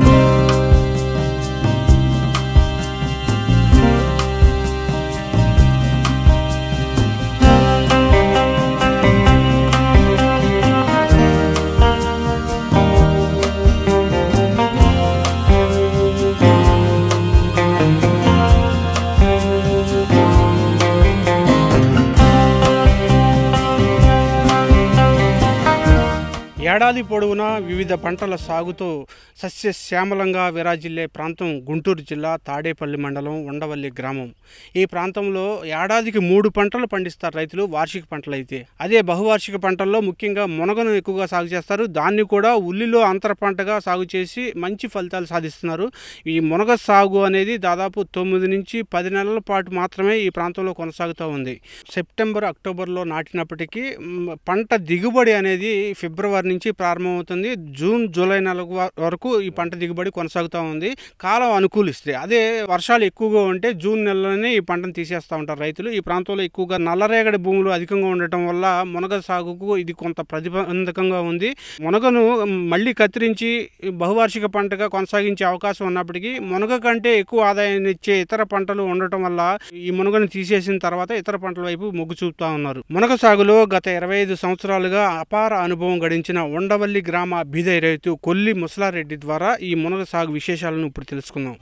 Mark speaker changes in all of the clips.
Speaker 1: Thank you. ఏడాది పొడవునా వివిధ పంటల సాగుతో సస్యశ్యామలంగా విరాజిల్లే ప్రాంతం గుంటూరు జిల్లా తాడేపల్లి మండలం ఉండవల్లి గ్రామం ఈ ప్రాంతంలో ఏడాదికి మూడు పంటలు పండిస్తారు రైతులు వార్షిక పంటలు అయితే అదే బహువార్షిక పంటల్లో ముఖ్యంగా మునగను ఎక్కువగా సాగు చేస్తారు దాన్ని కూడా ఉల్లిలో అంతర పంటగా సాగు చేసి మంచి ఫలితాలు సాధిస్తున్నారు ఈ మునగ సాగు అనేది దాదాపు తొమ్మిది నుంచి పది నెలల పాటు మాత్రమే ఈ ప్రాంతంలో కొనసాగుతూ ఉంది సెప్టెంబర్ అక్టోబర్లో నాటినప్పటికీ పంట దిగుబడి అనేది ఫిబ్రవరి నుంచి ప్రారంభమవుతుంది జూన్ జూలై నెల వరకు ఈ పంట దిగుబడి కొనసాగుతూ ఉంది కాలం అనుకూలిస్తే అదే వర్షాలు ఎక్కువగా ఉంటే జూన్ నెలలోనే ఈ పంటను తీసేస్తూ ఉంటారు రైతులు ఈ ప్రాంతంలో ఎక్కువగా నల్లరేగడి భూములు అధికంగా ఉండటం వల్ల మునగ సాగుకు ఇది కొంత ప్రతిబంధకంగా ఉంది మునగను మళ్ళీ కత్తిరించి బహువార్షిక పంటగా కొనసాగించే అవకాశం ఉన్నప్పటికీ మునగ కంటే ఎక్కువ ఆదాయాన్ని ఇచ్చే ఇతర పంటలు ఉండటం వల్ల ఈ మునగను తీసేసిన తర్వాత ఇతర పంటల వైపు మొగ్గు చూపుతా ఉన్నారు మునగ సాగులో గత ఇరవై ఐదు సంవత్సరాలుగా అపార అనుభవం గడించిన కొండవల్లి గ్రామ బీదై రైతు కొల్లి ముసలారెడ్డి ద్వారా ఈ మునగ సాగు విశేషాలను ఇప్పుడు తెలుసుకుందాం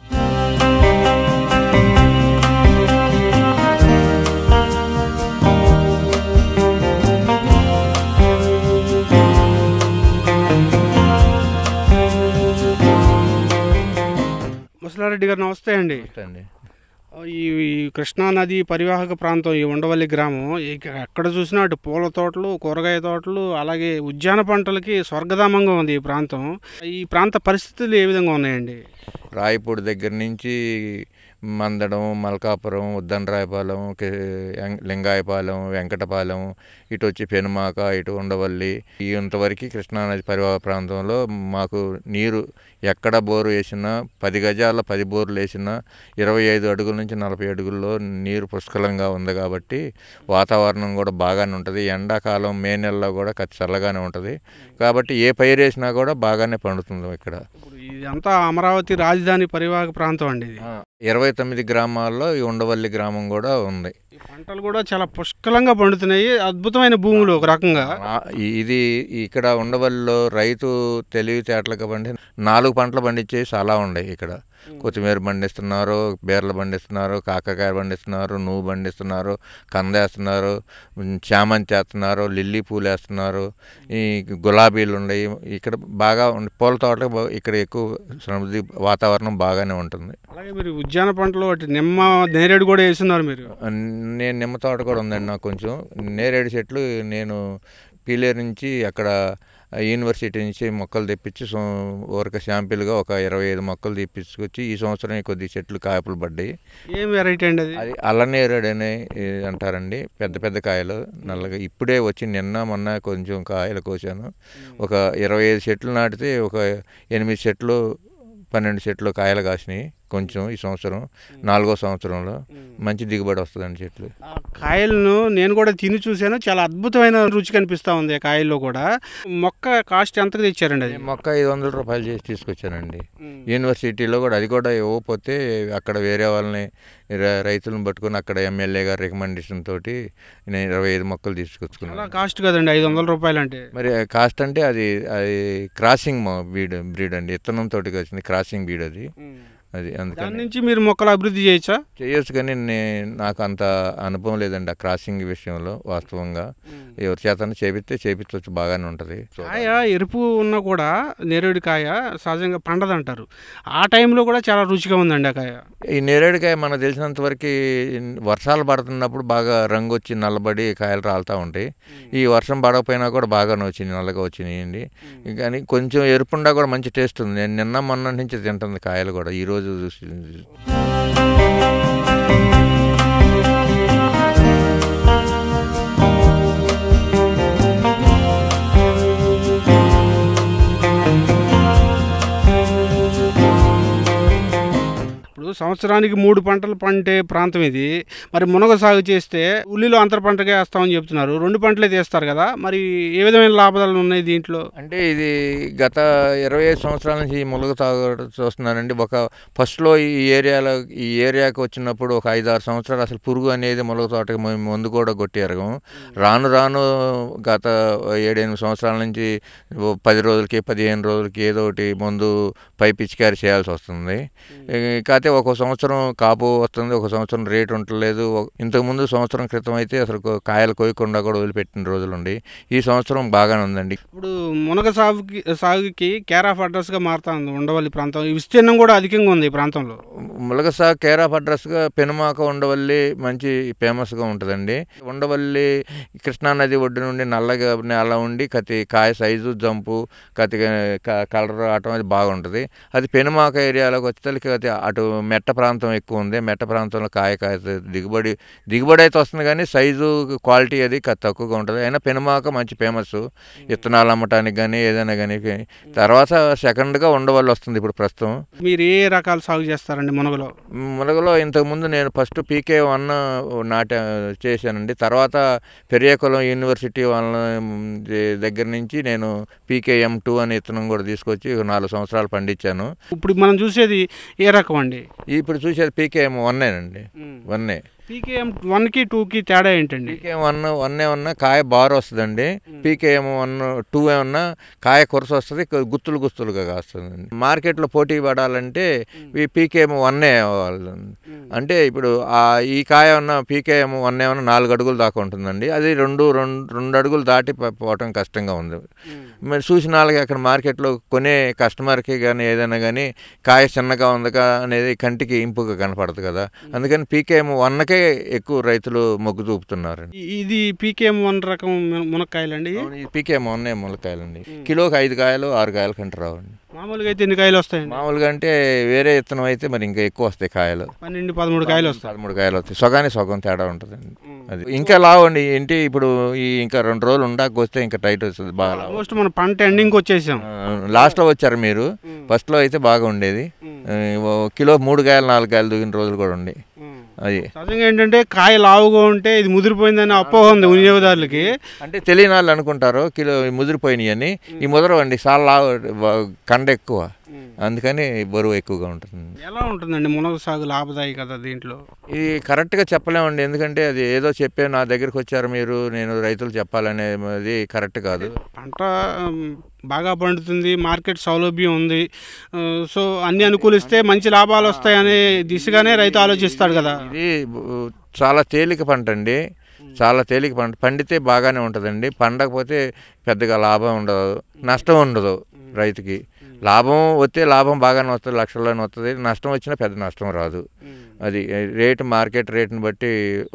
Speaker 1: ముసలారెడ్డి గారు నమస్తే అండి ఈ కృష్ణానది పరివాహక ప్రాంతం ఈ ఉండవల్లి గ్రామం ఎక్కడ చూసినా అటు పూల తోటలు కూరగాయ తోటలు అలాగే ఉద్యాన పంటలకి స్వర్గధామంగా ఉంది ఈ ప్రాంతం ఈ ప్రాంత పరిస్థితులు ఏ
Speaker 2: విధంగా ఉన్నాయండి రాయపూడి దగ్గర నుంచి మందడం మల్కాపురం ఉద్దండరాయపాలెం లింగాయపాలెం వెంకటపాలెం ఇటు వచ్చి పెనుమాక ఇటు ఉండవల్లి ఇంతవరకు కృష్ణానది పరివాహ ప్రాంతంలో మాకు నీరు ఎక్కడ బోరు వేసినా పది గజాల పది బోర్లు వేసినా ఇరవై ఐదు అడుగుల నుంచి నలభై అడుగుల్లో నీరు పుష్కలంగా ఉంది కాబట్టి వాతావరణం కూడా బాగానే ఉంటుంది ఎండాకాలం మే నెలలో కూడా చల్లగానే ఉంటుంది కాబట్టి ఏ పైరు వేసినా కూడా బాగానే పండుతుంది ఇక్కడ
Speaker 1: ఇదంతా అమరావతి రాజధాని పరివాహక ప్రాంతం అండి ఇది
Speaker 2: ఇరవై తొమ్మిది గ్రామాల్లో ఈ ఉండవల్లి గ్రామం కూడా ఉంది ఈ
Speaker 1: పంటలు కూడా చాలా పుష్కలంగా పండుతున్నాయి అద్భుతమైన భూములు ఒక రకంగా
Speaker 2: ఇది ఇక్కడ ఉండవల్లిలో రైతు తెలివితేటలకు పండి నాలుగు పంటలు పండించేవి చాలా ఉన్నాయి ఇక్కడ కొత్తిమీర పండిస్తున్నారు బీరలు పండిస్తున్నారు కాకరకాయ పండిస్తున్నారు నువ్వు పండిస్తున్నారు కంద వేస్తున్నారు చామంతి వేస్తున్నారు లిల్లీ పూలు వేస్తున్నారు ఈ గులాబీలు ఉన్నాయి ఇక్కడ బాగా పూల తోట ఇక్కడ ఎక్కువ సమృద్ధి వాతావరణం బాగానే ఉంటుంది అలాగే మీరు ఉద్యాన పంటలు నిమ్మ నేరేడు కూడా వేస్తున్నారు మీరు నేను నిమ్మ తోట కూడా ఉందండి నాకు కొంచెం నేరేడు చెట్లు నేను పీలేరు నుంచి అక్కడ యూనివర్సిటీ నుంచి మొక్కలు తెప్పించి ఒక శాంపిల్గా ఒక ఇరవై ఐదు మొక్కలు తెప్పించుకొచ్చి ఈ సంవత్సరం కొద్ది చెట్లు కాయపులు పడ్డాయి
Speaker 1: ఏం వెరైటీ అండి అది
Speaker 2: అల్లనేరుడు అని అంటారండి పెద్ద పెద్ద కాయలు నల్లగా ఇప్పుడే వచ్చి నిన్న మొన్న కొంచెం కాయలు కోసాను ఒక ఇరవై ఐదు చెట్లు నాటితే ఒక ఎనిమిది చెట్లు పన్నెండు చెట్లు కాయలు కాసినాయి కొంచెం ఈ సంవత్సరం నాలుగో సంవత్సరంలో మంచి దిగుబడి వస్తుందండి చెట్లు
Speaker 1: కాయలను నేను కూడా తిని చూశాను చాలా అద్భుతమైన రుచి కనిపిస్తూ ఉంది
Speaker 2: కాయల్లో కూడా మొక్క కాస్ట్ ఎంత తెచ్చారండి అది మొక్క ఐదు వందల రూపాయలు చేసి తీసుకొచ్చానండి యూనివర్సిటీలో కూడా అది కూడా ఇవ్వకపోతే అక్కడ వేరే వాళ్ళని రైతులను పట్టుకుని అక్కడ ఎమ్మెల్యే గారు రికమెండేషన్ తోటి నేను ఇరవై ఐదు మొక్కలు తీసుకొచ్చుకున్నాను
Speaker 1: కాస్ట్ కదండి ఐదు వందల
Speaker 2: రూపాయలు అంటే మరి కాస్ట్ అంటే అది అది క్రాసింగ్ బీడ్ బ్రీడ్ అండి ఇత్తనం తోటికి వచ్చింది క్రాసింగ్ బ్రీడ్ అది అది దాని అందుకని నుంచి మీరు మొక్కలు అభివృద్ధి చేయొచ్చా చేయొచ్చు కానీ నేను నాకు అంత అనుభవం లేదండి ఆ క్రాసింగ్ విషయంలో వాస్తవంగా ఎవరి చేతను చేపిస్తే చేపించవచ్చు బాగానే ఉంటుంది కాయ
Speaker 1: ఎరుపు ఉన్నా కూడా నేరేడు కాయ సహజంగా పండదంటారు ఆ టైంలో కూడా చాలా రుచిగా ఉందండి ఆ కాయ
Speaker 2: ఈ నేరేడుకాయ మనకు తెలిసినంత వరకు వర్షాలు పడుతున్నప్పుడు బాగా రంగు వచ్చి నల్లబడి కాయలు రాలుతూ ఉంటాయి ఈ వర్షం పడకపోయినా కూడా బాగానే వచ్చింది నల్లగా వచ్చినాయండి కానీ కొంచెం ఎరుపుండా కూడా మంచి టేస్ట్ ఉంది నేను నిన్న మొన్న నుంచి తింటుంది కాయలు కూడా ఈ రోజు 저, 저, 저, 저.
Speaker 1: కాదు సంవత్సరానికి మూడు పంటలు పండే ప్రాంతం ఇది మరి మునగ సాగు చేస్తే ఉల్లిలో అంతర పంటగా వేస్తామని చెప్తున్నారు రెండు పంటలే తీస్తారు కదా మరి
Speaker 2: ఏ విధమైన లాభాలు ఉన్నాయి దీంట్లో అంటే ఇది గత ఇరవై ఐదు సంవత్సరాల నుంచి మునగ సాగు చూస్తున్నారండి ఒక ఫస్ట్లో ఈ ఏరియాలో ఈ ఏరియాకి వచ్చినప్పుడు ఒక ఐదు ఆరు సంవత్సరాలు అసలు పురుగు అనేది మునగ తోటకి ముందు కూడా కొట్టేరగం రాను రాను గత ఏడెనిమిది సంవత్సరాల నుంచి పది రోజులకి పదిహేను రోజులకి ఏదో ఒకటి ముందు పై పిచికారి చేయాల్సి వస్తుంది కాకపోతే ఒక సంవత్సరం కాపు వస్తుంది ఒక సంవత్సరం రేటు ఉండలేదు ఇంతకుముందు సంవత్సరం క్రితం అయితే అసలు కాయలు కోయకుండా కూడా వదిలిపెట్టిన రోజులుండి ఈ సంవత్సరం బాగానే ఉందండి
Speaker 1: ఇప్పుడు మునగ సాగుకి సాగుకి కేర్ ఆఫ్ అడ్రస్గా ఉంది ఉండవల్లి ప్రాంతం
Speaker 2: విస్తీర్ణం కూడా అధికంగా ఉంది ఈ ప్రాంతంలో మునగ సాగు కేర్ ఆఫ్ అడ్రస్గా పెనుమాక ఉండవల్లి మంచి ఫేమస్గా ఉంటుందండి ఉండవల్లి కృష్ణానది ఒడ్డు నుండి నల్లగా నెల ఉండి కతి కాయ సైజు జంపు కతి కలర్ ఆటం అది బాగుంటుంది అది పెనుమాక ఏరియాలోకి వచ్చేసరికి అటు మెట్ట ప్రాంతం ఎక్కువ ఉంది మెట్ట ప్రాంతంలో కాయ కాయ దిగుబడి దిగుబడి అయితే వస్తుంది కానీ సైజు క్వాలిటీ అది తక్కువగా ఉంటుంది అయినా పెనుమాక మంచి ఫేమస్ విత్తనాలు అమ్మటానికి కానీ ఏదైనా కానీ తర్వాత సెకండ్గా ఉండవల్లి వస్తుంది ఇప్పుడు ప్రస్తుతం
Speaker 1: మీరు ఏ రకాలు సాగు చేస్తారండి మునగలో
Speaker 2: మునగలో ఇంతకుముందు నేను ఫస్ట్ పీకే వన్ నాట చేశానండి తర్వాత పెరియాకుళం యూనివర్సిటీ వాళ్ళ దగ్గర నుంచి నేను పీకేఎం టూ అనే విత్తనం కూడా తీసుకొచ్చి నాలుగు సంవత్సరాలు పండించాను ఇప్పుడు మనం చూసేది ఏ రకం అండి ఇప్పుడు చూసేది పీకేఎం వన్నేనండి వన్నే పీకేఎం వన్కి టూకి తేడా ఏంటండి పీకేఎం వన్ వన్ ఏమన్నా కాయ బార్ వస్తుందండి పీకేఎం వన్ టూ ఏమన్నా కాయ కొరస వస్తుంది గుత్తులు గుత్తులుగా కాస్తుందండి మార్కెట్లో పోటీ పడాలంటే ఈ పీకేఎం వన్నే అంటే ఇప్పుడు ఈ కాయ ఉన్న పీకేఎం వన్ ఏమన్నా నాలుగు అడుగులు దాకా ఉంటుందండి అది రెండు రెండు రెండు అడుగులు దాటి పోవటం కష్టంగా ఉంది మరి చూసిన వాళ్ళకి అక్కడ మార్కెట్లో కొనే కస్టమర్కి కానీ ఏదైనా కానీ కాయ చిన్నగా ఉందిగా అనేది కంటికి ఇంపుగా కనపడదు కదా అందుకని పీకేఎం వన్కే దానికే ఎక్కువ రైతులు మొగ్గు చూపుతున్నారు
Speaker 1: ఇది పీకేఎం వన్ రకం మునక్కాయలండి
Speaker 2: పీకేఎం వన్ మునక్కాయలండి కిలోకి ఐదు కాయలు ఆరు కాయలు కంటే రావండి మామూలుగా అయితే ఎన్ని కాయలు వస్తాయి మామూలుగా అంటే వేరే ఇత్తనం అయితే మరి ఇంకా ఎక్కువ వస్తాయి కాయలు పన్నెండు పదమూడు కాయలు వస్తాయి పదమూడు కాయలు వస్తాయి సగానే సగం తేడా ఉంటుందండి అది ఇంకా లావండి ఏంటి ఇప్పుడు ఈ ఇంకా రెండు రోజులు ఉండాక వస్తే ఇంకా టైట్ వస్తుంది బాగా ఆల్మోస్ట్ మన పంట ఎండింగ్ వచ్చేసాం లాస్ట్లో వచ్చారు మీరు ఫస్ట్లో అయితే బాగా ఉండేది కిలో మూడు కాయలు నాలుగు కాయలు దిగిన రోజులు కూడా ఉండే అది
Speaker 1: సహజంగా ఏంటంటే
Speaker 2: కాయ లావుగా ఉంటే ఇది ముదిరిపోయిందని అపోహ ఉంది వినియోగదారులకి అంటే తెలియని వాళ్ళు అనుకుంటారు కిలో ముదిరిపోయినాయి అని ఈ ముదరవండి చాలా లావు కండ ఎక్కువ అందుకని బరువు ఎక్కువగా ఉంటుంది ఎలా
Speaker 1: ఉంటుందండి మునగ సాగు లాభదాయి
Speaker 2: కదా దీంట్లో ఇది కరెక్ట్గా చెప్పలేమండి ఎందుకంటే అది ఏదో చెప్పే నా దగ్గరికి వచ్చారు మీరు నేను రైతులు చెప్పాలనేది కరెక్ట్ కాదు
Speaker 1: పంట బాగా పండుతుంది మార్కెట్ సౌలభ్యం ఉంది సో అన్ని అనుకూలిస్తే మంచి లాభాలు వస్తాయనే దిశగానే రైతు ఆలోచిస్తాడు
Speaker 2: కదా ఇది చాలా తేలిక పంట అండి చాలా తేలిక పంట పండితే బాగానే ఉంటుందండి పండకపోతే పెద్దగా లాభం ఉండదు నష్టం ఉండదు రైతుకి లాభం వస్తే లాభం బాగానే వస్తుంది లక్షల్లోనే వస్తుంది నష్టం వచ్చినా పెద్ద నష్టం రాదు Hmm. అది రేటు మార్కెట్ రేట్ని బట్టి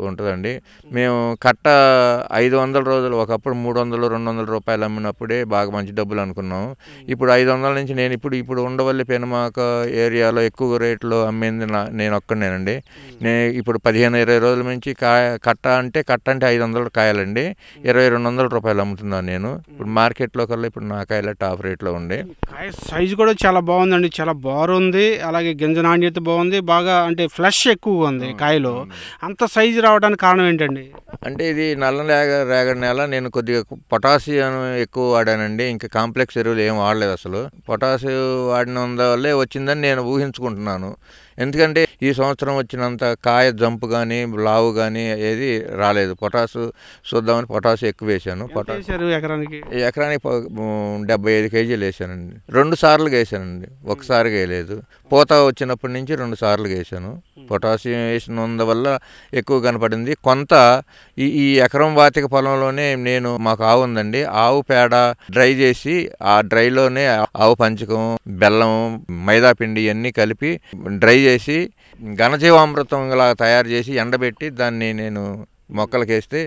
Speaker 2: ఉంటుందండి మేము కట్ట ఐదు వందల రోజులు ఒకప్పుడు మూడు వందలు రెండు వందల రూపాయలు అమ్మినప్పుడే బాగా మంచి డబ్బులు అనుకున్నాం hmm. ఇప్పుడు ఐదు వందల నుంచి నేను ఇప్పుడు ఇప్పుడు ఉండవల్లి పెనమాక ఏరియాలో ఎక్కువ రేట్లో అమ్మింది నేను ఒక్కనేనండి hmm. నేను ఇప్పుడు పదిహేను ఇరవై రోజుల నుంచి కాయ కట్ట అంటే కట్ట అంటే ఐదు వందలు కాయలండి ఇరవై రెండు వందల రూపాయలు అమ్ముతున్నాను నేను ఇప్పుడు మార్కెట్లో కల్లా ఇప్పుడు నా కాయల టాప్ రేట్లో ఉండే కాయ
Speaker 1: సైజు కూడా చాలా బాగుందండి చాలా బాగుంది అలాగే గింజ నాణ్యత బాగుంది బాగా అంటే అంటే ఫ్లష్ ఎక్కువగా ఉంది కాయలో అంత
Speaker 2: సైజు రావడానికి కారణం ఏంటండి అంటే ఇది నల్ల రేగ రేగడి నేల నేను కొద్దిగా పొటాషియం ఎక్కువ వాడానండి ఇంకా కాంప్లెక్స్ ఎరువులు ఏం వాడలేదు అసలు పొటాషియం వాడిన వల్లే వచ్చిందని నేను ఊహించుకుంటున్నాను ఎందుకంటే ఈ సంవత్సరం వచ్చినంత కాయ జంపు కానీ లావు కానీ ఏది రాలేదు పొటాసు చూద్దామని పొటాసు ఎక్కువ వేసాను పొటాసు ఎకరానికి ఎకరానికి డెబ్బై ఐదు కేజీలు వేసానండి రెండు సార్లు వేసానండి ఒకసారి వేయలేదు పూత వచ్చినప్పటి నుంచి రెండు సార్లు వేసాను పొటాషియం వేసినందువల్ల ఎక్కువ కనపడింది కొంత ఈ ఈ ఎకరం వాతిక పొలంలోనే నేను మాకు ఆవు ఉందండి ఆవు పేడ డ్రై చేసి ఆ డ్రైలోనే ఆవు పంచకం బెల్లం మైదా పిండి ఇవన్నీ కలిపి డ్రై చేసి ఘనజీవామృతంలా తయారు చేసి ఎండబెట్టి దాన్ని నేను మొక్కలకు వేస్తే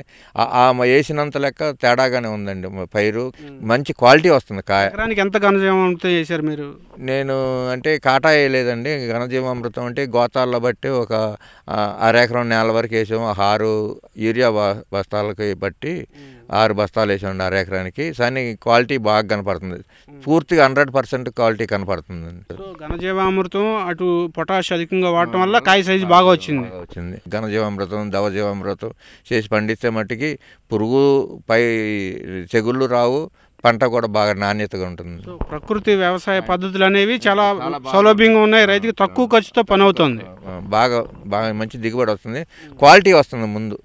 Speaker 2: ఆ వేసినంత లెక్క తేడాగానే ఉందండి పైరు మంచి క్వాలిటీ వస్తుంది కాయ ఎంత ఘనజీవామృతం చేశారు మీరు నేను అంటే కాటా వేయలేదండి ఘనజీవామృతం అంటే గోతాల్లో బట్టి ఒక అరెకరం నెల వరకు వేసాము ఆరు యూరియా బస్తాలకి బట్టి ఆరు బస్తాలు వేసామండి అరెకరానికి కానీ క్వాలిటీ బాగా కనపడుతుంది పూర్తిగా హండ్రెడ్ పర్సెంట్ క్వాలిటీ కనపడుతుంది
Speaker 1: ఘనజీవామృతం అటు పొటాష్ అధికంగా వాడటం వల్ల
Speaker 2: కాయ సైజు బాగా వచ్చింది వచ్చింది ఘనజీవామృతం దవజీవామృతం చేసి పండిస్తే మట్టికి పురుగు పై తెగుళ్ళు రావు పంట కూడా బాగా నాణ్యతగా ఉంటుంది
Speaker 1: ప్రకృతి వ్యవసాయ పద్ధతులు అనేవి చాలా సౌలభ్యంగా ఉన్నాయి రైతుకి తక్కువ ఖర్చుతో పని అవుతుంది బాగా బాగా మంచి దిగుబడి వస్తుంది క్వాలిటీ వస్తుంది ముందు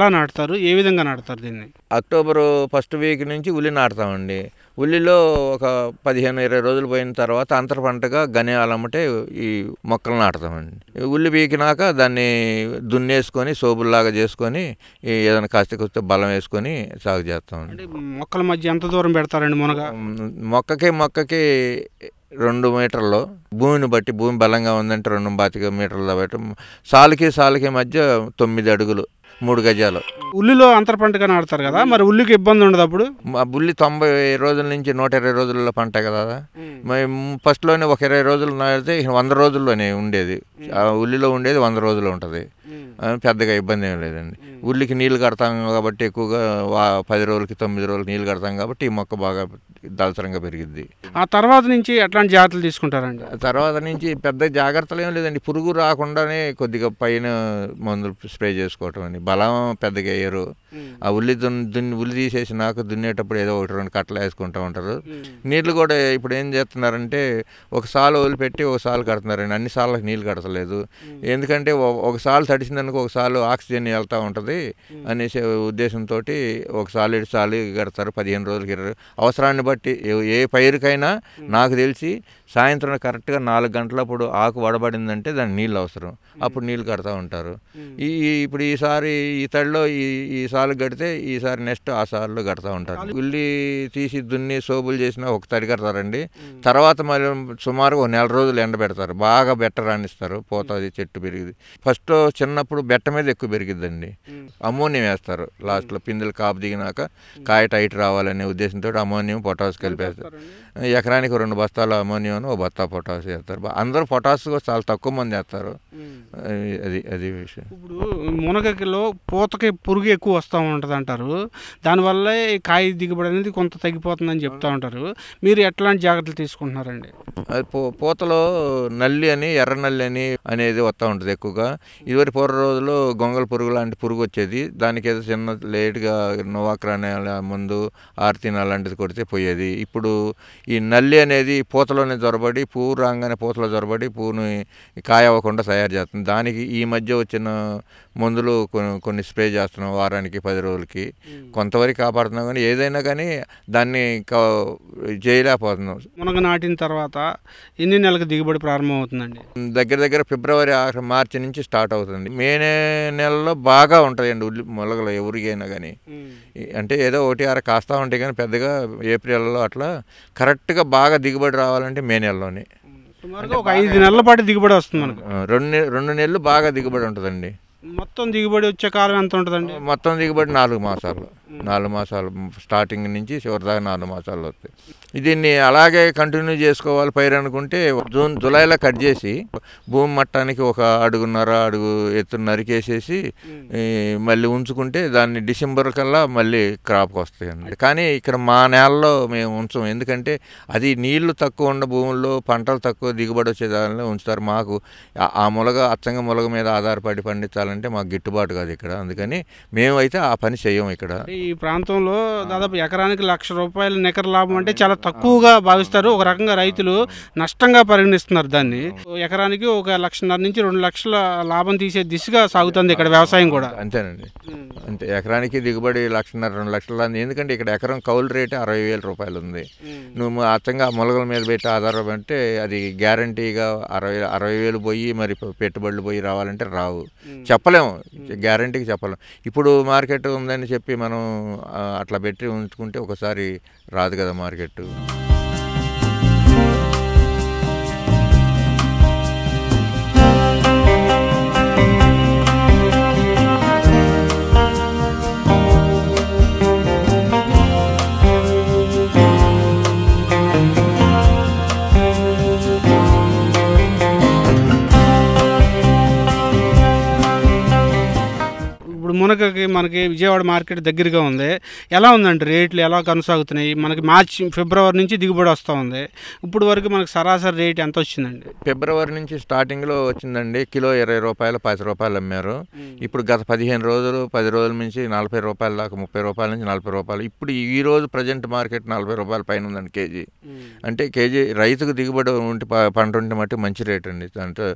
Speaker 1: ఎలా నాటుతారు ఏ విధంగా నాటుతారు దీన్ని
Speaker 2: అక్టోబర్ ఫస్ట్ వీక్ నుంచి ఉల్లి నాటుతామండి ఉల్లిలో ఒక పదిహేను ఇరవై రోజులు పోయిన తర్వాత అంతర పంటగా గనేయాలమ్మటే ఈ మొక్కలు నాటుతామండి ఉల్లి పీకినాక దాన్ని దున్నేసుకొని సోపుల్లాగా చేసుకొని ఏదైనా కాస్త కొస్తే బలం వేసుకొని సాగు చేస్తామండి
Speaker 1: మొక్కల మధ్య ఎంత దూరం పెడతారండి మునగ
Speaker 2: మొక్కకి మొక్కకి రెండు మీటర్లు భూమిని బట్టి భూమి బలంగా ఉందంటే రెండు బాతిక మీటర్లు బట్టి సాలకి సాలకి మధ్య తొమ్మిది అడుగులు మూడు గజాలు
Speaker 1: ఉల్లిలో అంతర పంటగా నాడతారు
Speaker 2: కదా మరి ఉల్లికి ఇబ్బంది ఉండదు అప్పుడు మా బుల్లి తొంభై రోజుల నుంచి నూట ఇరవై రోజుల్లో పంట కదా మేము ఫస్ట్లోనే ఒక ఇరవై రోజులు నాటితే వంద రోజుల్లోనే ఉండేది ఆ ఉల్లిలో ఉండేది వంద రోజులు ఉంటుంది పెద్దగా ఇబ్బంది ఏం లేదండి ఉల్లికి నీళ్ళు కడతాం కాబట్టి ఎక్కువగా పది రోజులకి తొమ్మిది రోజులకి నీళ్ళు కడతాం కాబట్టి ఈ మొక్క బాగా దళసరంగా పెరిగిద్ది ఆ తర్వాత నుంచి ఎట్లాంటి జాగ్రత్తలు తీసుకుంటారండి తర్వాత నుంచి పెద్ద జాగ్రత్తలు ఏం లేదండి పురుగు రాకుండానే కొద్దిగా పైన మందులు స్ప్రే చేసుకోవటం అని బలం పెద్దగా వేయరు ఆ ఉల్లి దున్ని దున్ని ఉల్లి తీసేసి నాకు దున్నేటప్పుడు ఏదో ఒకటి రెండు కట్టలు వేసుకుంటూ ఉంటారు నీళ్ళు కూడా ఇప్పుడు ఏం చేస్తున్నారంటే ఒక సాలు వదిలిపెట్టి ఒకసారి కడుతున్నారండి అన్ని సార్లకు నీళ్ళు కడతలేదు ఎందుకంటే ఒక సాలు సంవత్సరానికి ఒకసారి ఆక్సిజన్ వెళ్తూ ఉంటుంది అనేసి ఉద్దేశంతో ఒక సాలిడ్ సాలి కడతారు పదిహేను రోజులకి ఇరవై అవసరాన్ని బట్టి ఏ పైరుకైనా నాకు తెలిసి సాయంత్రం కరెక్ట్గా నాలుగు గంటలప్పుడు ఆకు వడబడిందంటే దానికి నీళ్ళు అవసరం అప్పుడు నీళ్ళు కడతా ఉంటారు ఈ ఇప్పుడు ఈసారి ఈ తడిలో ఈ ఈ సార్లు కడితే ఈసారి నెక్స్ట్ ఆ సార్లు కడతా ఉంటారు ఉల్లి తీసి దున్ని సోబులు చేసిన ఒక తడి కడతారండి తర్వాత మళ్ళీ సుమారు ఒక నెల రోజులు ఎండ పెడతారు బాగా బెట్ట రాణిస్తారు పోతుంది చెట్టు పెరిగింది ఫస్ట్ చిన్నప్పుడు ఉన్నప్పుడు బెట్ట మీద ఎక్కువ పెరిగిద్దండి అమోనియం వేస్తారు లాస్ట్లో పిందెలు కాపు దిగినాక కాయ టైట్ రావాలనే ఉద్దేశంతో అమోనియం పొటాస్ కలిపేస్తారు ఎకరానికి రెండు బస్తాలు అమోనియం ఓ బస్తా పొటాస్ వేస్తారు అందరూ పొటాస్ చాలా తక్కువ మంది వేస్తారు అది అది విషయం ఇప్పుడు
Speaker 1: మునగకిలో పూతకి పురుగు ఎక్కువ వస్తూ ఉంటుంది అంటారు దానివల్లే కాయ దిగుబడి అనేది కొంత తగ్గిపోతుందని చెప్తూ ఉంటారు మీరు ఎట్లాంటి జాగ్రత్తలు తీసుకుంటున్నారండి
Speaker 2: అది పూతలో నల్లి అని ఎర్ర నల్లి అని అనేది వస్తూ ఉంటుంది ఎక్కువగా ఇదివరకు పూర్వ రోజుల్లో గొంగల పురుగు లాంటి పురుగు వచ్చేది దానికి ఏదో చిన్న లేట్గా నోవాక్రా ముందు ఆర్తిన అలాంటిది కొడితే పోయేది ఇప్పుడు ఈ నల్లి అనేది పూతలోనే జొరబడి పువ్వు రాగానే పూతలో జొరబడి పువ్వును కాయ అవ్వకుండా తయారు చేస్తుంది దానికి ఈ మధ్య వచ్చిన మందులు కొన్ని కొన్ని స్ప్రే చేస్తున్నాం వారానికి పది రోజులకి కొంతవరకు కాపాడుతున్నాం కానీ ఏదైనా కానీ దాన్ని చేయలేకపోతున్నాం
Speaker 1: మునగ నాటిన తర్వాత ఎన్ని నెలలకు దిగుబడి ప్రారంభమవుతుందండి
Speaker 2: దగ్గర దగ్గర ఫిబ్రవరి ఆఖరి మార్చి నుంచి స్టార్ట్ అవుతుంది మే నెలలో బాగా ఉంటాయండి ఉల్లి మొలగలు ఎవరికైనా కానీ అంటే ఏదో ఒకటి ఆర కాస్తా ఉంటాయి కానీ పెద్దగా ఏప్రిల్లో అట్లా కరెక్ట్ కరెక్ట్గా బాగా దిగుబడి రావాలంటే మే నెలలోనే ఒక ఐదు నెలల పాటు దిగుబడి వస్తుంది మనకు రెండు రెండు నెలలు బాగా దిగుబడి ఉంటుందండి మొత్తం దిగుబడి వచ్చే కాలం ఎంత ఉంటుందండి మొత్తం దిగుబడి నాలుగు మాసాలు నాలుగు మాసాలు స్టార్టింగ్ నుంచి చివరి దాకా నాలుగు మాసాలు వస్తాయి దీన్ని అలాగే కంటిన్యూ చేసుకోవాలి పైరు అనుకుంటే జూన్ జూలైలో కట్ చేసి భూమి మట్టానికి ఒక అడుగున్నర అడుగు ఎత్తు నరికేసేసి మళ్ళీ ఉంచుకుంటే దాన్ని డిసెంబర్ కల్లా మళ్ళీ క్రాప్కి వస్తాయండి కానీ ఇక్కడ మా నేలలో మేము ఉంచాం ఎందుకంటే అది నీళ్లు తక్కువ ఉన్న భూముల్లో పంటలు తక్కువ దిగుబడి వచ్చే దానిలో ఉంచుతారు మాకు ఆ మొలగ అచ్చంగా మొలగ మీద ఆధారపడి పండించాలంటే మాకు గిట్టుబాటు కాదు ఇక్కడ అందుకని మేమైతే ఆ పని చేయము ఇక్కడ
Speaker 1: ఈ ప్రాంతంలో దాదాపు ఎకరానికి లక్ష రూపాయల నికర లాభం అంటే చాలా తక్కువగా భావిస్తారు ఒక రకంగా రైతులు నష్టంగా పరిగణిస్తున్నారు దాన్ని ఎకరానికి ఒక లక్షన్నర నుంచి రెండు లక్షల లాభం తీసే దిశగా సాగుతుంది ఇక్కడ వ్యవసాయం కూడా
Speaker 2: అంతేనండి అంతే ఎకరానికి దిగుబడి లక్షన్నర రెండు లక్షలు ఎందుకంటే ఇక్కడ ఎకరం కౌలు రేటు అరవై వేల రూపాయలు ఉంది నువ్వు అచ్చంగా మొలగల మీద పెట్టి ఆధారపడితే అది గ్యారంటీగా అరవై అరవై వేలు పోయి మరి పెట్టుబడులు పోయి రావాలంటే రావు చెప్పలేము గ్యారంటీకి చెప్పలేము ఇప్పుడు మార్కెట్ ఉందని చెప్పి మనం అట్లా పెట్టి ఉంచుకుంటే ఒకసారి రాదు కదా మార్కెట్ you.
Speaker 1: కర్ణాటకకి మనకి విజయవాడ మార్కెట్ దగ్గరగా ఉంది ఎలా ఉందండి రేట్లు ఎలా కొనసాగుతున్నాయి మనకి మార్చి ఫిబ్రవరి నుంచి దిగుబడి వస్తూ ఉంది ఇప్పుడు
Speaker 2: వరకు మనకు సరాసరి రేట్ ఎంత వచ్చిందండి ఫిబ్రవరి నుంచి స్టార్టింగ్లో వచ్చిందండి కిలో ఇరవై రూపాయలు పది రూపాయలు అమ్మారు ఇప్పుడు గత పదిహేను రోజులు పది రోజుల నుంచి నలభై రూపాయల దాకా ముప్పై రూపాయల నుంచి నలభై రూపాయలు ఇప్పుడు ఈ రోజు ప్రజెంట్ మార్కెట్ నలభై రూపాయల పైన ఉందండి కేజీ అంటే కేజీ రైతుకు దిగుబడి ఉంటే పంట ఉంటే మట్టి మంచి రేట్ అండి దాంట్లో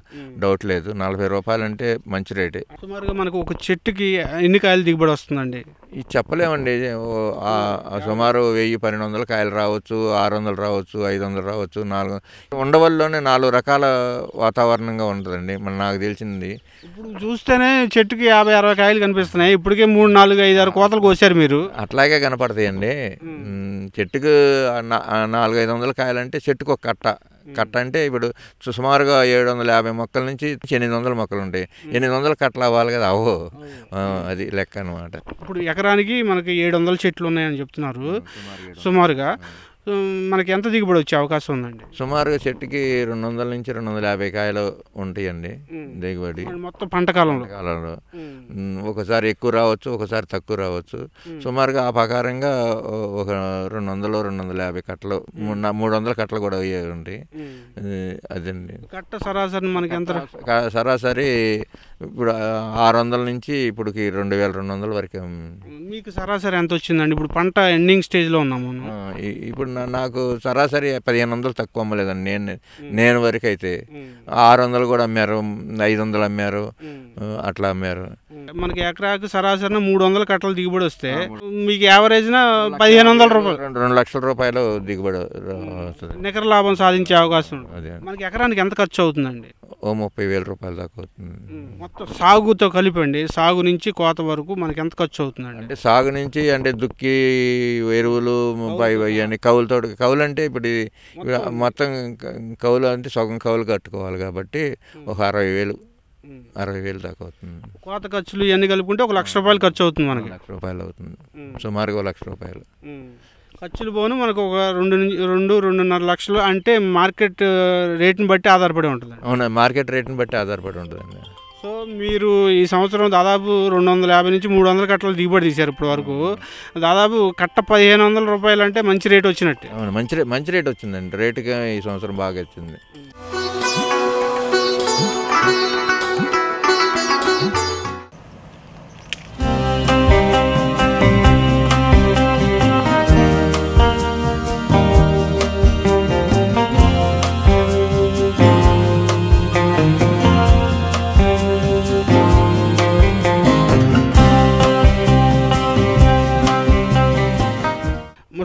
Speaker 2: డౌట్ లేదు నలభై రూపాయలు అంటే మంచి రేటే
Speaker 1: సుమారుగా మనకు ఒక చెట్టుకి ఎన్ని ఎన్ని కాయలు దిగుబడి వస్తుందండి
Speaker 2: ఇది చెప్పలేమండి సుమారు వెయ్యి పన్నెండు వందల కాయలు రావచ్చు ఆరు వందలు రావచ్చు ఐదు వందలు రావచ్చు నాలుగు ఉండవల్లోనే నాలుగు రకాల వాతావరణంగా ఉంటుందండి మన నాకు తెలిసింది ఇప్పుడు చూస్తేనే చెట్టుకి యాభై అరవై కాయలు
Speaker 1: కనిపిస్తున్నాయి ఇప్పటికే మూడు నాలుగు ఐదు ఆరు కోతలు కోసారు మీరు
Speaker 2: అట్లాగే కనపడతాయండి చెట్టుకు నాలుగు ఐదు వందల కాయలంటే చెట్టుకు ఒక కట్ట కట్ట అంటే ఇప్పుడు సుమారుగా ఏడు వందల యాభై మొక్కల నుంచి ఎనిమిది వందల మొక్కలు ఉంటాయి ఎనిమిది వందల కట్టలు అవ్వాలి కదా అవో అది లెక్క అనమాట
Speaker 1: ఇప్పుడు ఎకరానికి మనకి ఏడు వందల చెట్లు ఉన్నాయని చెప్తున్నారు సుమారుగా మనకి ఎంత దిగుబడి వచ్చే అవకాశం ఉందండి
Speaker 2: సుమారుగా చెట్టుకి రెండు వందల నుంచి రెండు వందల యాభై కాయలు ఉంటాయండి దిగుబడి మొత్తం పంట కాలంలో కాలంలో ఒకసారి ఎక్కువ రావచ్చు ఒకసారి తక్కువ రావచ్చు సుమారుగా ఆ ప్రకారంగా ఒక రెండు వందలు రెండు వందల యాభై కట్టలు మూడు వందల కట్టలు కూడా అయ్యాయండి అదండి
Speaker 1: కట్ట సరాసరి మనకి ఎంత
Speaker 2: సరాసరి ఇప్పుడు ఆరు వందల నుంచి ఇప్పుడు రెండు వేల రెండు వందల వరకు
Speaker 1: మీకు సరాసరి ఎంత
Speaker 2: వచ్చిందండి ఇప్పుడు పంట ఎండింగ్ స్టేజ్లో ఉన్నాము ఇప్పుడు నాకు సరాసరి పదిహేను వందలు తక్కువ అమ్మలేదండి నేను నేను వరకు అయితే ఆరు వందలు కూడా అమ్మారు ఐదు వందలు అమ్మారు అట్లా అమ్మారు
Speaker 1: మనకి ఎకరాకు సరాసరి మూడు వందల కట్టలు దిగుబడి వస్తే మీకు యావరేజ్ పదిహేను వందల రూపాయలు రెండు
Speaker 2: లక్షల రూపాయలు దిగుబడి వస్తుంది
Speaker 1: నికర లాభం సాధించే అవకాశం మనకి ఎకరానికి ఎంత ఖర్చు అవుతుందండి
Speaker 2: ఓ ముప్పై వేల రూపాయల దాకా అవుతుంది
Speaker 1: మొత్తం సాగుతో కలిపండి సాగు నుంచి కోత వరకు మనకి ఎంత ఖర్చు అవుతుంది అంటే సాగు నుంచి అంటే
Speaker 2: దుక్కి ఎరువులు అని కవులతో కవులు అంటే ఇప్పుడు మొత్తం కవులు అంటే సగం కవులు కట్టుకోవాలి కాబట్టి ఒక అరవై వేలు అరవై వేలు దాకా అవుతుంది
Speaker 1: కోత ఖర్చులు ఇవన్నీ కలుపుకుంటే ఒక లక్ష రూపాయలు ఖర్చు అవుతుంది మనకి
Speaker 2: లక్ష రూపాయలు అవుతుంది సుమారుగా ఒక లక్ష రూపాయలు
Speaker 1: ఖర్చులు పోను మనకు ఒక రెండు రెండు రెండున్నర లక్షలు అంటే
Speaker 2: మార్కెట్ రేట్ని బట్టి ఆధారపడి ఉంటుంది అవునా మార్కెట్ రేట్ని బట్టి ఆధారపడి ఉంటుందండి
Speaker 1: సో మీరు ఈ సంవత్సరం దాదాపు రెండు వందల యాభై నుంచి మూడు వందల కట్టలు దిగుబడి తీశారు ఇప్పటి వరకు దాదాపు కట్ట పదిహేను వందల రూపాయలు అంటే మంచి రేట్ వచ్చినట్టు మంచి మంచి రేట్ వచ్చిందండి రేటుగా ఈ
Speaker 2: సంవత్సరం బాగా వచ్చింది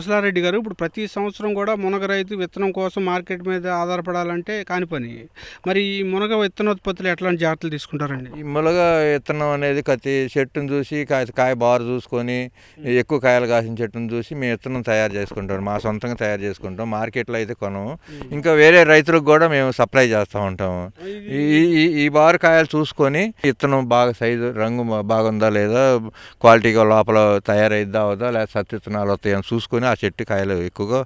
Speaker 1: ముసలారెడ్డి గారు ఇప్పుడు ప్రతి సంవత్సరం కూడా మునగ రైతు విత్తనం కోసం మార్కెట్ మీద ఆధారపడాలంటే కాని పని మరి ఈ మునగ విత్తనోత్పత్తులు ఎట్లాంటి జాగ్రత్తలు తీసుకుంటారండి ఈ
Speaker 2: మునగ విత్తనం అనేది ప్రతి చెట్టును చూసి కాయ కాయ బారు చూసుకొని ఎక్కువ కాయలు కాసిన చెట్టును చూసి మేము విత్తనం తయారు చేసుకుంటాం మా సొంతంగా తయారు చేసుకుంటాం మార్కెట్లో అయితే కొనము ఇంకా వేరే రైతులకు కూడా మేము సప్లై చేస్తూ ఉంటాము ఈ ఈ బారు కాయలు చూసుకొని విత్తనం బాగా సైజు రంగు బాగుందా లేదా క్వాలిటీగా లోపల తయారైద్దా అవుదా లేదా విత్తనాలు వస్తాయని చూసుకొని ఆ చెట్టు కాయలు ఎక్కువగా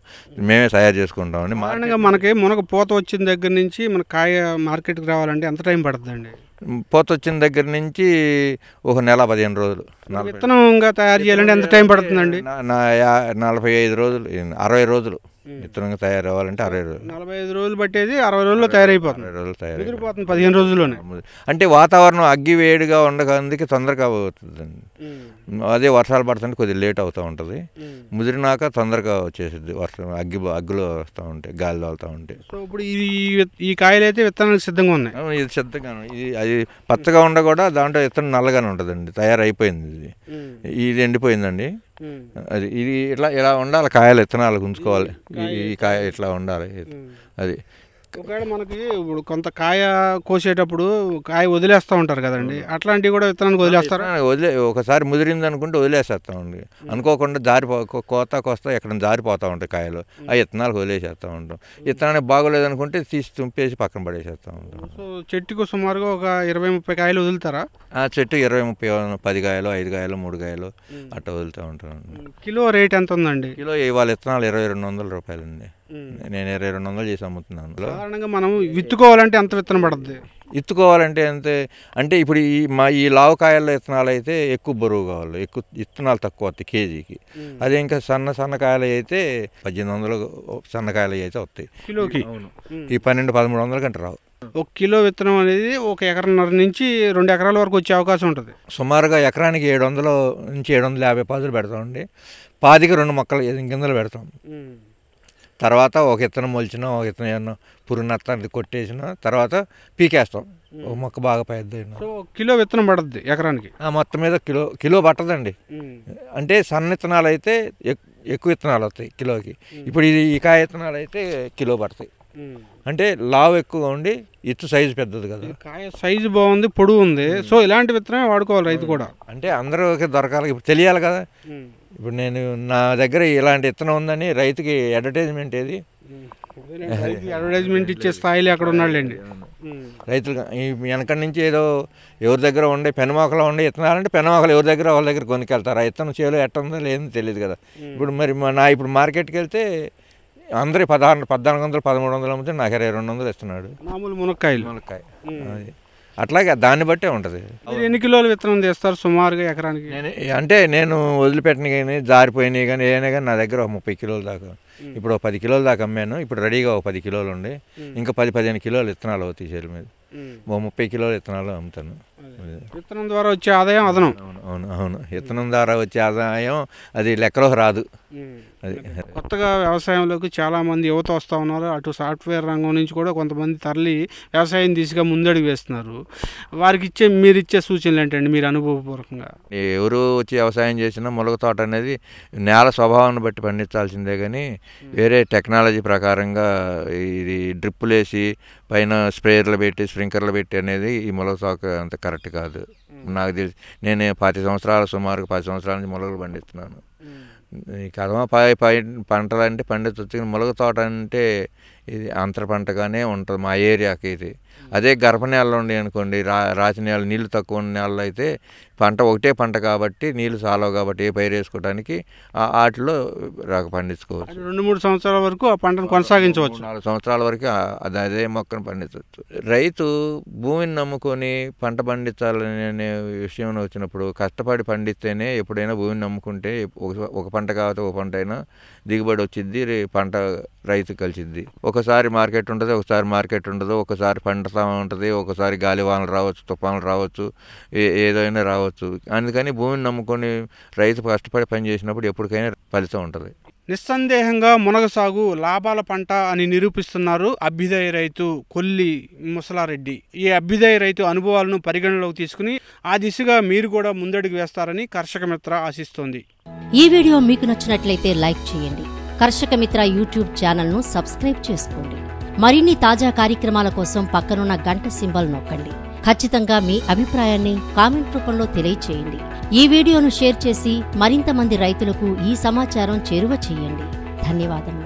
Speaker 2: మేమే తయారు చేసుకుంటామండి మారణంగా మనకి
Speaker 1: మునగ పూత వచ్చిన దగ్గర నుంచి మన కాయ మార్కెట్కి రావాలంటే ఎంత టైం పడుతుందండి
Speaker 2: పూత వచ్చిన దగ్గర నుంచి ఒక నెల పదిహేను రోజులు
Speaker 1: విత్తనంగా తయారు చేయాలంటే ఎంత టైం పడుతుందండి
Speaker 2: నలభై ఐదు రోజులు అరవై రోజులు విత్తనంగా తయారవ్వాలంటే అరవై రోజులు నలభై ఐదు రోజులు పట్టేది అరవై రోజుల్లో తయారైపోతుంది రోజులు తయారైపోతుంది పదిహేను రోజుల్లోనే అంటే వాతావరణం అగ్గి వేడిగా ఉండగానే తొందరగా అవుతుందండి అదే వర్షాలు పడుతుంటే కొద్దిగా లేట్ అవుతూ ఉంటుంది ముదిరినాక తొందరగా వచ్చేసింది వర్షం అగ్గి అగ్గులో వస్తూ ఉంటాయి గాలి తోలుతూ ఉంటాయి సో ఇప్పుడు ఈ ఈ కాయలు అయితే విత్తనాలు సిద్ధంగా ఉన్నాయి ఇది సిద్ధంగా ఇది అది పచ్చగా ఉండ కూడా దాంట్లో విత్తనం నల్లగానే ఉంటుందండి తయారైపోయింది ఇది ఇది ఎండిపోయిందండి అది ఇది ఇట్లా ఇలా ఉండాలి కాయలు విత్తనాలు గుంజుకోవాలి ఈ కాయ ఇట్లా ఉండాలి అది
Speaker 1: ఒకవేళ మనకి ఇప్పుడు కొంత కాయ కోసేటప్పుడు కాయ వదిలేస్తూ ఉంటారు కదండి
Speaker 2: అట్లాంటివి కూడా విత్తనానికి వదిలేస్తారు వదిలే ఒకసారి ముదిరింది అనుకుంటే వదిలేసేస్తామండి అనుకోకుండా జారిపో కోత కోస్తా ఎక్కడ జారిపోతూ ఉంటాయి కాయలు ఆ విత్తనాలకు వదిలేసేస్తూ ఉంటాం విత్తనానికి బాగోలేదు అనుకుంటే తీసి తుంపేసి పక్కన పడేసేస్తూ ఉంటాం సో చెట్టుకు సుమారుగా ఒక ఇరవై ముప్పై కాయలు వదులుతారా ఆ చెట్టు ఇరవై ముప్పై పది కాయలు ఐదు కాయలు మూడు కాయలు అట్లా వదులుతూ ఉంటాం కిలో రేట్ ఎంత ఉందండి కిలో ఇవాళ విత్తనాలు ఇరవై రెండు వందల అండి నేను ఇరవై రెండు వందలు చేసి అమ్ముతున్నాను
Speaker 1: సాధారణంగా మనం విత్తుకోవాలంటే ఎంత విత్తనం పడుతుంది
Speaker 2: విత్తుకోవాలంటే అంతే అంటే ఇప్పుడు ఈ మా ఈ లావకాయల విత్తనాలు అయితే ఎక్కువ బరువు కావాలి ఎక్కువ విత్తనాలు తక్కువ వస్తాయి కేజీకి అదే ఇంకా సన్న సన్నకాయలు అయితే పద్దెనిమిది వందలు సన్నకాయలు అయితే వస్తాయి కిలోకి ఈ పన్నెండు పదమూడు వందల కంటే రావు ఒక కిలో విత్తనం అనేది ఒక ఎకరన్నర నుంచి రెండు ఎకరాల వరకు వచ్చే అవకాశం ఉంటుంది సుమారుగా ఎకరానికి ఏడు వందల నుంచి ఏడు వందల యాభై పాదులు పెడతామండి పాదికి రెండు మొక్కలు గింజలు పెడతాం తర్వాత ఒక ఇత్తనం మొలిచిన ఒక ఇత్తనం ఏమన్నా పురుగు నత్త కొట్టేసిన తర్వాత పీకేస్తాం ఒక మొక్క బాగా పెద్ద కిలో విత్తనం పడుతుంది ఎకరానికి మొత్తం మీద కిలో కిలో పట్టదండి అంటే సన్న విత్తనాలు అయితే ఎక్కువ విత్తనాలు వస్తాయి కిలోకి ఇప్పుడు ఇది ఇక ఇత్తనాలు విత్తనాలు అయితే కిలో పడతాయి అంటే లావు ఎక్కువగా ఉండి ఇత్తు సైజు పెద్దది కదా కాయ సైజు బాగుంది పొడుగు ఉంది సో ఇలాంటి విత్తనమే వాడుకోవాలి రైతు కూడా అంటే అందరూ దొరకాలి ఇప్పుడు తెలియాలి కదా ఇప్పుడు నేను నా దగ్గర ఇలాంటి ఇత్తనం ఉందని రైతుకి అడ్వర్టైజ్మెంట్ ఏది అడ్వర్టైజ్మెంట్ ఇచ్చే స్థాయిలో అక్కడ ఉన్నాడు రైతులు వెనకడి నుంచి ఏదో ఎవరి దగ్గర ఉండే పెనమాకలో ఉండే ఇత్తనాలంటే పెనమాకలు ఎవరి దగ్గర వాళ్ళ దగ్గర కొనుకెళ్తారు ఆ ఇత్తనం చేయలో ఎట్టుందో లేదని తెలియదు కదా ఇప్పుడు మరి నా ఇప్పుడు మార్కెట్కి వెళ్తే అందరి పదహారు పద్నాలుగు వందలు పదమూడు వందలు అమ్మితే నాకు ఇరవై రెండు వందలు ఇస్తున్నాడు మామూలు మునక్కాయలు మునక్కాయ అట్లాగే దాన్ని బట్టే ఉంటుంది
Speaker 1: ఎన్ని కిలోలు విత్తనం తీస్తారు సుమారుగా ఎకరానికి అంటే
Speaker 2: నేను వదిలిపెట్టిన కానీ జారిపోయినవి కానీ ఏమైనా కానీ నా దగ్గర ఒక ముప్పై కిలోల దాకా ఇప్పుడు ఒక పది కిలోల దాకా అమ్మాను ఇప్పుడు రెడీగా ఒక పది కిలోలు ఉండి ఇంకా పది పదిహేను కిలోలు విత్తనాలు అవుతాయి చేరు మీద ఓ ముప్పై కిలోలు విత్తనాలు అమ్ముతాను విత్తనం ద్వారా వచ్చే ఆదాయం అదనం అవును అవును విత్తనం ద్వారా వచ్చే ఆదాయం అది లెక్కలో రాదు అది
Speaker 1: కొత్తగా వ్యవసాయంలోకి చాలామంది యువత వస్తూ ఉన్నారు అటు సాఫ్ట్వేర్ రంగం నుంచి కూడా కొంతమంది తరలి వ్యవసాయం దిశగా ముందడుగు వేస్తున్నారు వారికి ఇచ్చే మీరు
Speaker 2: ఇచ్చే సూచనలు ఏంటండి మీరు అనుభవపూర్వకంగా ఎవరు వచ్చి వ్యవసాయం చేసినా మొలక తోట అనేది నేల స్వభావాన్ని బట్టి పండించాల్సిందే కానీ వేరే టెక్నాలజీ ప్రకారంగా ఇది డ్రిప్పులు వేసి పైన స్ప్రేయర్లు పెట్టి స్ప్రింకర్లు పెట్టి అనేది ఈ మొలక తోక అంత కరెక్ట్ కాదు నాకు తెలిసి నేను పది సంవత్సరాలు సుమారు పది సంవత్సరాల నుంచి మొలకలు పండిస్తున్నాను కదమ పై పంటలు అంటే పండించవచ్చు మొలక తోట అంటే ఇది అంతర పంటగానే ఉంటుంది మా ఏరియాకి ఇది అదే గర్భనేలలో ఉండి అనుకోండి రా రాతి నేలలు నీళ్ళు తక్కువ ఉన్న నేలలో అయితే పంట ఒకటే పంట కాబట్టి నీళ్ళు సాలవు కాబట్టి ఏ పైరు వేసుకోవడానికి వాటిలో రాక పండించుకోవచ్చు రెండు మూడు సంవత్సరాల వరకు ఆ పంటను కొనసాగించవచ్చు నాలుగు సంవత్సరాల వరకు అది అదే మొక్కను పండించవచ్చు రైతు భూమిని నమ్ముకొని పంట పండించాలని అనే విషయం వచ్చినప్పుడు కష్టపడి పండిస్తేనే ఎప్పుడైనా భూమిని నమ్ముకుంటే ఒక పంట కాకపోతే ఒక పంట అయినా దిగుబడి వచ్చింది పంట రైతు కలిసింది ఒక ఒకసారి మార్కెట్ ఉండదు ఒకసారి మార్కెట్ ఉండదు ఒకసారి పండుతూ ఉంటుంది ఒకసారి గాలివానలు రావచ్చు తుఫాన్లు రావచ్చు ఏదైనా రావచ్చు అందుకని భూమిని నమ్ముకొని రైతు కష్టపడి పని చేసినప్పుడు ఎప్పటికైనా ఫలితం ఉంటుంది
Speaker 1: నిస్సందేహంగా మునగ సాగు లాభాల పంట అని నిరూపిస్తున్నారు అభ్యుదయ రైతు కొల్లి ముసలారెడ్డి ఈ అభ్యుదయ రైతు అనుభవాలను పరిగణలోకి తీసుకుని ఆ దిశగా మీరు కూడా ముందడుగు వేస్తారని కర్షక మిత్ర ఆశిస్తోంది ఈ వీడియో మీకు నచ్చినట్లయితే లైక్ చేయండి కర్షక మిత్ర యూట్యూబ్ ఛానల్ను సబ్స్క్రైబ్ చేసుకోండి మరిన్ని తాజా కార్యక్రమాల కోసం పక్కనున్న గంట సింబల్ నొక్కండి ఖచ్చితంగా మీ అభిప్రాయాన్ని కామెంట్ రూపంలో తెలియచేయండి ఈ వీడియోను షేర్ చేసి మరింత మంది రైతులకు ఈ సమాచారం చేరువ చేయండి ధన్యవాదములు